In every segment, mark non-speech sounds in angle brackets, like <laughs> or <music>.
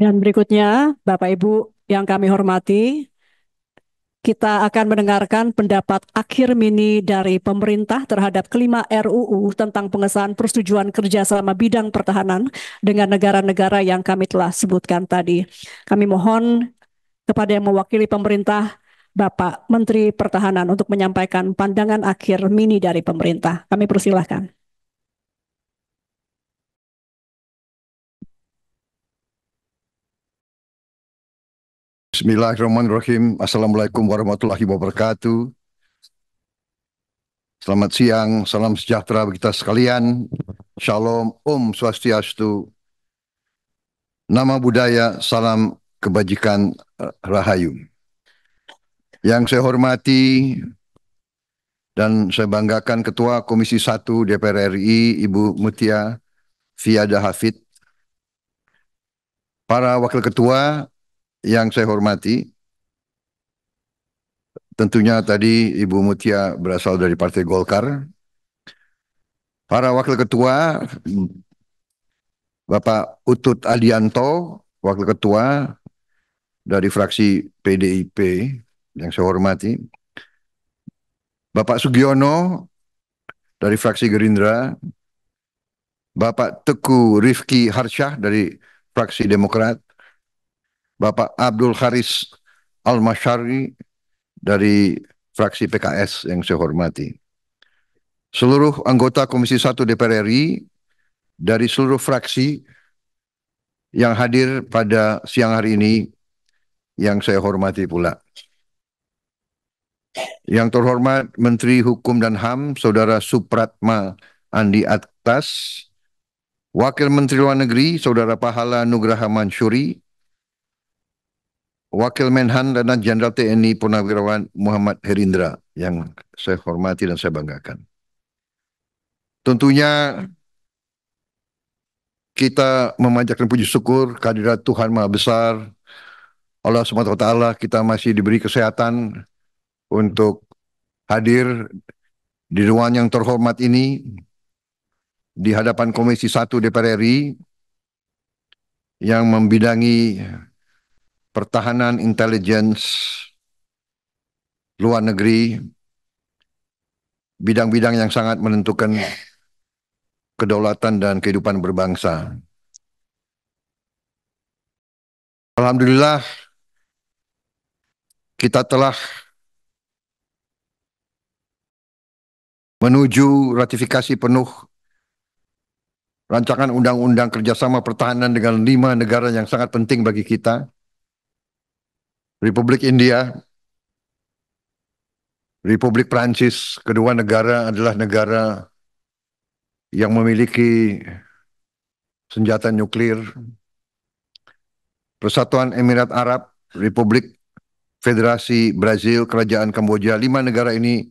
Dan berikutnya, Bapak Ibu yang kami hormati, kita akan mendengarkan pendapat akhir mini dari pemerintah terhadap kelima RUU tentang pengesahan persetujuan kerjasama bidang pertahanan dengan negara-negara yang kami telah sebutkan tadi. Kami mohon kepada yang mewakili pemerintah, Bapak Menteri Pertahanan untuk menyampaikan pandangan akhir mini dari pemerintah. Kami persilahkan. Bismillahirrahmanirrahim. Assalamualaikum warahmatullahi wabarakatuh. Selamat siang, salam sejahtera bagi kita sekalian. Shalom, Om Swastiastu. Nama budaya, salam kebajikan eh, rahayu. Yang saya hormati dan saya banggakan Ketua Komisi 1 DPR RI, Ibu Mutia Fiada Hafid. Para Wakil Ketua yang saya hormati, tentunya tadi Ibu Mutia berasal dari Partai Golkar. Para Wakil Ketua, Bapak Utut Adianto, Wakil Ketua dari fraksi PDIP yang saya hormati. Bapak Sugiono dari fraksi Gerindra. Bapak Teku Rifki Harsyah dari fraksi Demokrat. Bapak Abdul Haris al dari fraksi PKS yang saya hormati. Seluruh anggota Komisi 1 DPR RI dari seluruh fraksi yang hadir pada siang hari ini yang saya hormati pula. Yang terhormat Menteri Hukum dan HAM, Saudara Supratma Andi Atas, Wakil Menteri Luar Negeri, Saudara Pahala Nugraha Mansuri, Wakil Menhan dan Jenderal TNI Purnawirawan Muhammad Herindra yang saya hormati dan saya banggakan. Tentunya kita memanjakan puji syukur kehadirat Tuhan Maha Besar. Allah Subhanahu Wa Taala kita masih diberi kesehatan untuk hadir di ruang yang terhormat ini di hadapan Komisi 1 DPR RI yang membidangi pertahanan, intelligence, luar negeri, bidang-bidang yang sangat menentukan kedaulatan dan kehidupan berbangsa. Alhamdulillah kita telah menuju ratifikasi penuh rancangan undang-undang kerjasama pertahanan dengan lima negara yang sangat penting bagi kita. Republik India, Republik Prancis, kedua negara adalah negara yang memiliki senjata nuklir. Persatuan Emirat Arab, Republik Federasi Brazil, Kerajaan Kamboja, lima negara ini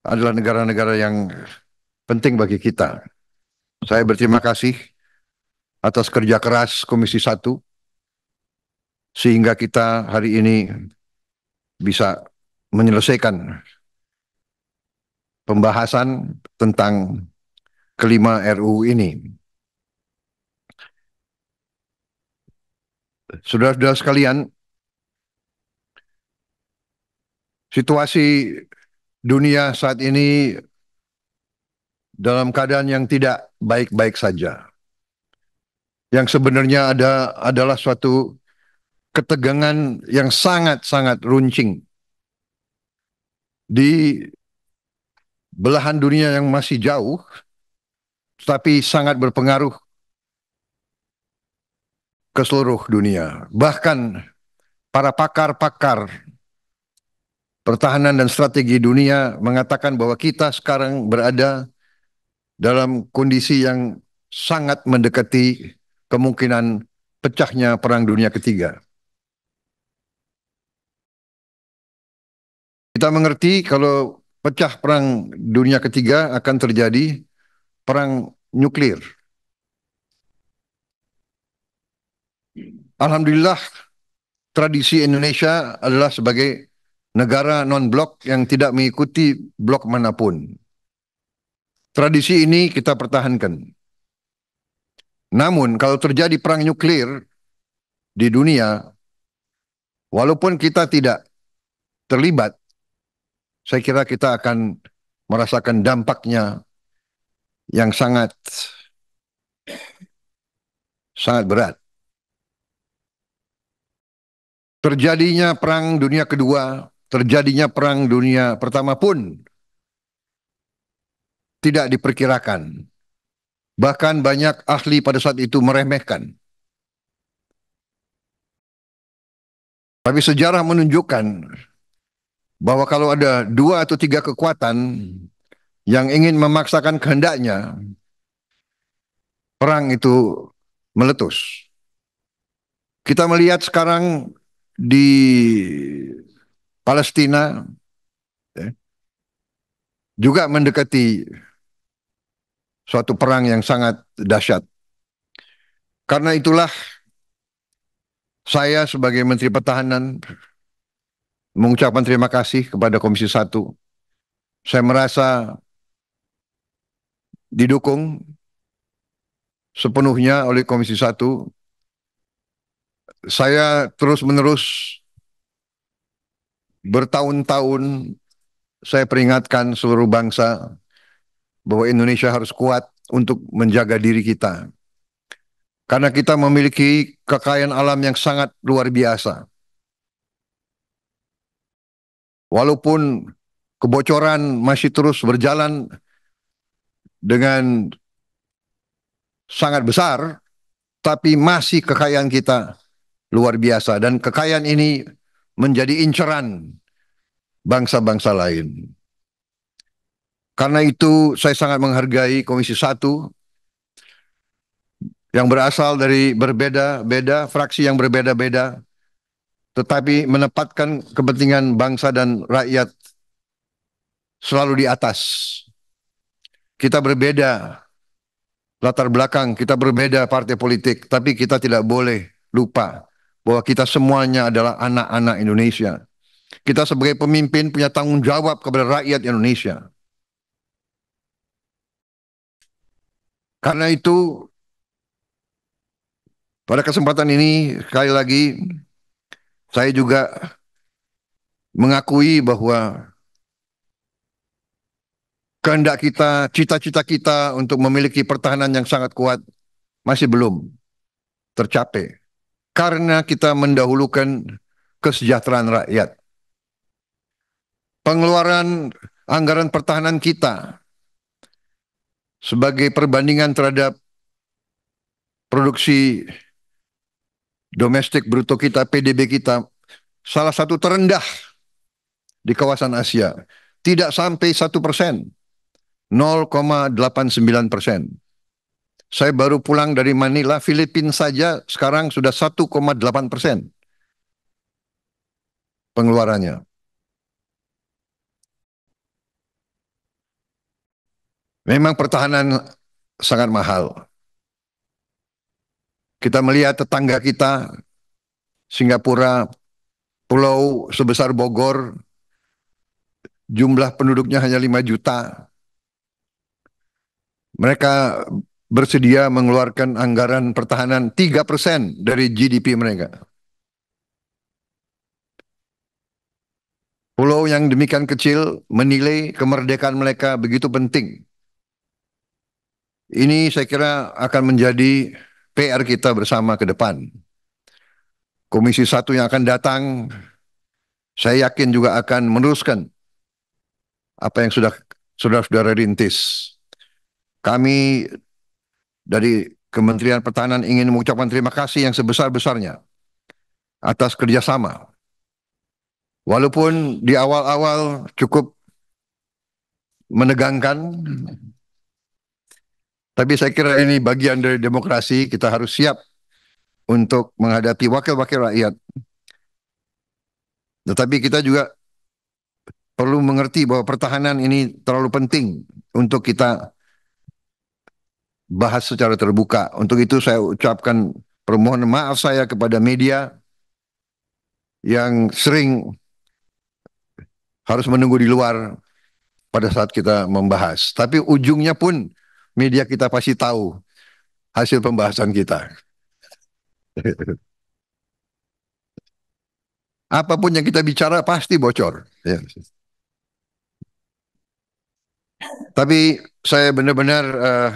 adalah negara-negara yang penting bagi kita. Saya berterima kasih atas kerja keras Komisi Satu sehingga kita hari ini bisa menyelesaikan pembahasan tentang kelima RU ini. Saudara-saudara sekalian, situasi dunia saat ini dalam keadaan yang tidak baik-baik saja. Yang sebenarnya ada adalah suatu ketegangan yang sangat-sangat runcing di belahan dunia yang masih jauh, tetapi sangat berpengaruh ke seluruh dunia. Bahkan para pakar-pakar pertahanan dan strategi dunia mengatakan bahwa kita sekarang berada dalam kondisi yang sangat mendekati kemungkinan pecahnya Perang Dunia Ketiga. Kita mengerti kalau pecah perang dunia ketiga akan terjadi perang nuklir. Alhamdulillah tradisi Indonesia adalah sebagai negara non-blok yang tidak mengikuti blok manapun. Tradisi ini kita pertahankan. Namun kalau terjadi perang nuklir di dunia, walaupun kita tidak terlibat, saya kira kita akan merasakan dampaknya yang sangat sangat berat. Terjadinya perang dunia kedua, terjadinya perang dunia pertama pun tidak diperkirakan. Bahkan banyak ahli pada saat itu meremehkan. Tapi sejarah menunjukkan bahwa kalau ada dua atau tiga kekuatan hmm. yang ingin memaksakan kehendaknya, perang itu meletus. Kita melihat sekarang di Palestina ya, juga mendekati suatu perang yang sangat dahsyat. Karena itulah saya sebagai Menteri Pertahanan mengucapkan terima kasih kepada Komisi 1. Saya merasa didukung sepenuhnya oleh Komisi 1. Saya terus-menerus bertahun-tahun saya peringatkan seluruh bangsa bahwa Indonesia harus kuat untuk menjaga diri kita. Karena kita memiliki kekayaan alam yang sangat luar biasa walaupun kebocoran masih terus berjalan dengan sangat besar, tapi masih kekayaan kita luar biasa dan kekayaan ini menjadi inceran bangsa-bangsa lain. Karena itu saya sangat menghargai Komisi Satu yang berasal dari berbeda-beda fraksi yang berbeda-beda tetapi menempatkan kepentingan bangsa dan rakyat selalu di atas. Kita berbeda latar belakang, kita berbeda partai politik, tapi kita tidak boleh lupa bahwa kita semuanya adalah anak-anak Indonesia. Kita sebagai pemimpin punya tanggung jawab kepada rakyat Indonesia. Karena itu, pada kesempatan ini sekali lagi saya juga mengakui bahwa kehendak kita, cita-cita kita untuk memiliki pertahanan yang sangat kuat masih belum tercapai karena kita mendahulukan kesejahteraan rakyat. Pengeluaran anggaran pertahanan kita sebagai perbandingan terhadap produksi domestik bruto kita, PDB kita, salah satu terendah di kawasan Asia. Tidak sampai satu persen, 0,89 persen. Saya baru pulang dari Manila, Filipina saja sekarang sudah 1,8 persen pengeluarannya. Memang pertahanan sangat mahal. Kita melihat tetangga kita, Singapura, pulau sebesar Bogor, jumlah penduduknya hanya 5 juta. Mereka bersedia mengeluarkan anggaran pertahanan 3% dari GDP mereka. Pulau yang demikian kecil menilai kemerdekaan mereka begitu penting. Ini saya kira akan menjadi PR kita bersama ke depan. Komisi satu yang akan datang, saya yakin juga akan meneruskan apa yang sudah saudara-saudara rintis. Kami dari Kementerian Pertahanan ingin mengucapkan terima kasih yang sebesar-besarnya atas kerjasama. Walaupun di awal-awal cukup menegangkan, tapi saya kira ini bagian dari demokrasi, kita harus siap untuk menghadapi wakil-wakil rakyat. Tetapi kita juga perlu mengerti bahwa pertahanan ini terlalu penting untuk kita bahas secara terbuka. Untuk itu saya ucapkan permohonan maaf saya kepada media yang sering harus menunggu di luar pada saat kita membahas. Tapi ujungnya pun media kita pasti tahu hasil pembahasan kita. <laughs> Apapun yang kita bicara pasti bocor. Ya. Tapi saya benar-benar uh,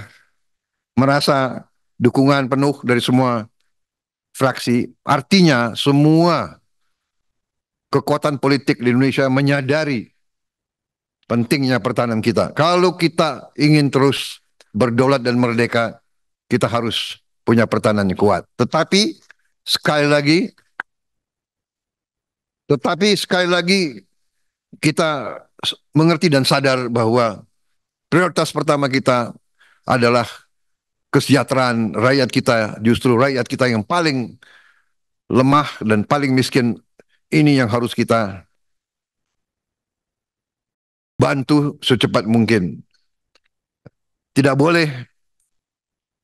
merasa dukungan penuh dari semua fraksi. Artinya semua kekuatan politik di Indonesia menyadari pentingnya pertahanan kita. Kalau kita ingin terus berdaulat dan merdeka, kita harus punya pertahanan yang kuat. Tetapi sekali lagi, tetapi sekali lagi kita mengerti dan sadar bahwa prioritas pertama kita adalah kesejahteraan rakyat kita, justru rakyat kita yang paling lemah dan paling miskin ini yang harus kita bantu secepat mungkin. Tidak boleh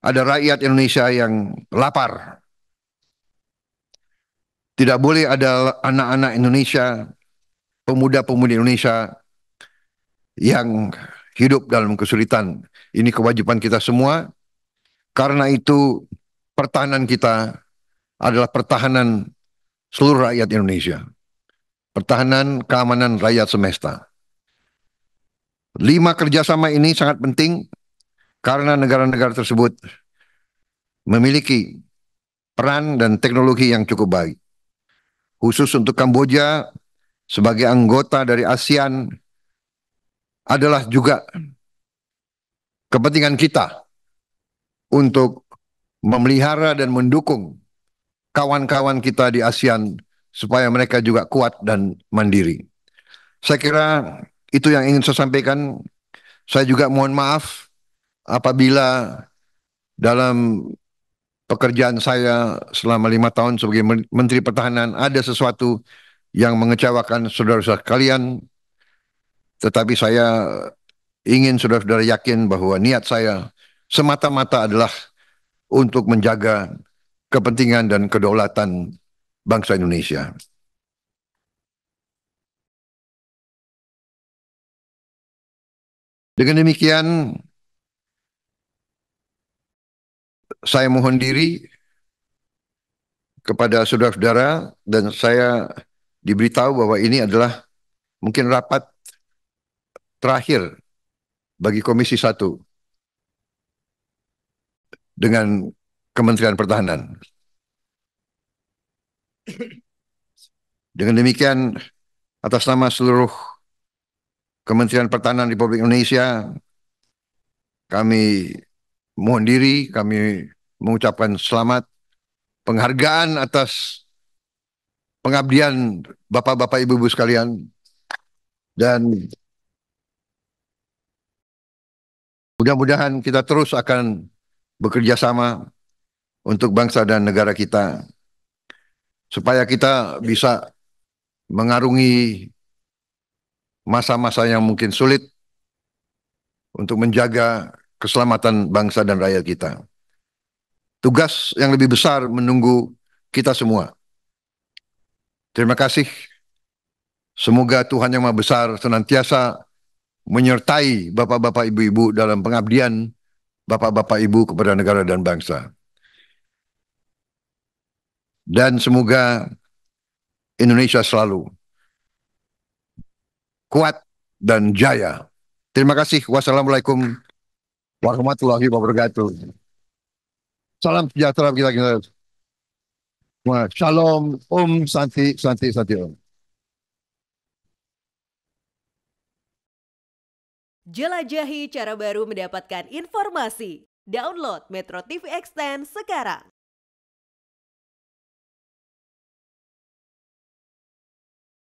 ada rakyat Indonesia yang lapar. Tidak boleh ada anak-anak Indonesia, pemuda pemuda Indonesia yang hidup dalam kesulitan. Ini kewajiban kita semua. Karena itu pertahanan kita adalah pertahanan seluruh rakyat Indonesia. Pertahanan keamanan rakyat semesta. Lima kerjasama ini sangat penting karena negara-negara tersebut memiliki peran dan teknologi yang cukup baik. Khusus untuk Kamboja sebagai anggota dari ASEAN adalah juga kepentingan kita untuk memelihara dan mendukung kawan-kawan kita di ASEAN supaya mereka juga kuat dan mandiri. Saya kira itu yang ingin saya sampaikan. Saya juga mohon maaf apabila dalam pekerjaan saya selama lima tahun sebagai Menteri Pertahanan ada sesuatu yang mengecewakan saudara-saudara sekalian, tetapi saya ingin saudara-saudara yakin bahwa niat saya semata-mata adalah untuk menjaga kepentingan dan kedaulatan bangsa Indonesia. Dengan demikian, saya mohon diri kepada saudara-saudara dan saya diberitahu bahwa ini adalah mungkin rapat terakhir bagi Komisi Satu dengan Kementerian Pertahanan. Dengan demikian, atas nama seluruh Kementerian Pertahanan Republik Indonesia, kami mohon diri kami mengucapkan selamat penghargaan atas pengabdian Bapak-bapak Ibu-ibu sekalian dan mudah-mudahan kita terus akan bekerja sama untuk bangsa dan negara kita supaya kita bisa mengarungi masa-masa yang mungkin sulit untuk menjaga keselamatan bangsa dan rakyat kita. Tugas yang lebih besar menunggu kita semua. Terima kasih. Semoga Tuhan Yang Maha Besar senantiasa menyertai bapak-bapak ibu-ibu dalam pengabdian bapak-bapak ibu kepada negara dan bangsa. Dan semoga Indonesia selalu kuat dan jaya. Terima kasih. Wassalamualaikum warahmatullahi wabarakatuh. Salam sejahtera kita kita. Shalom, Om Santi, Santi, Santi Om. Jelajahi cara baru mendapatkan informasi. Download Metro TV Extend sekarang.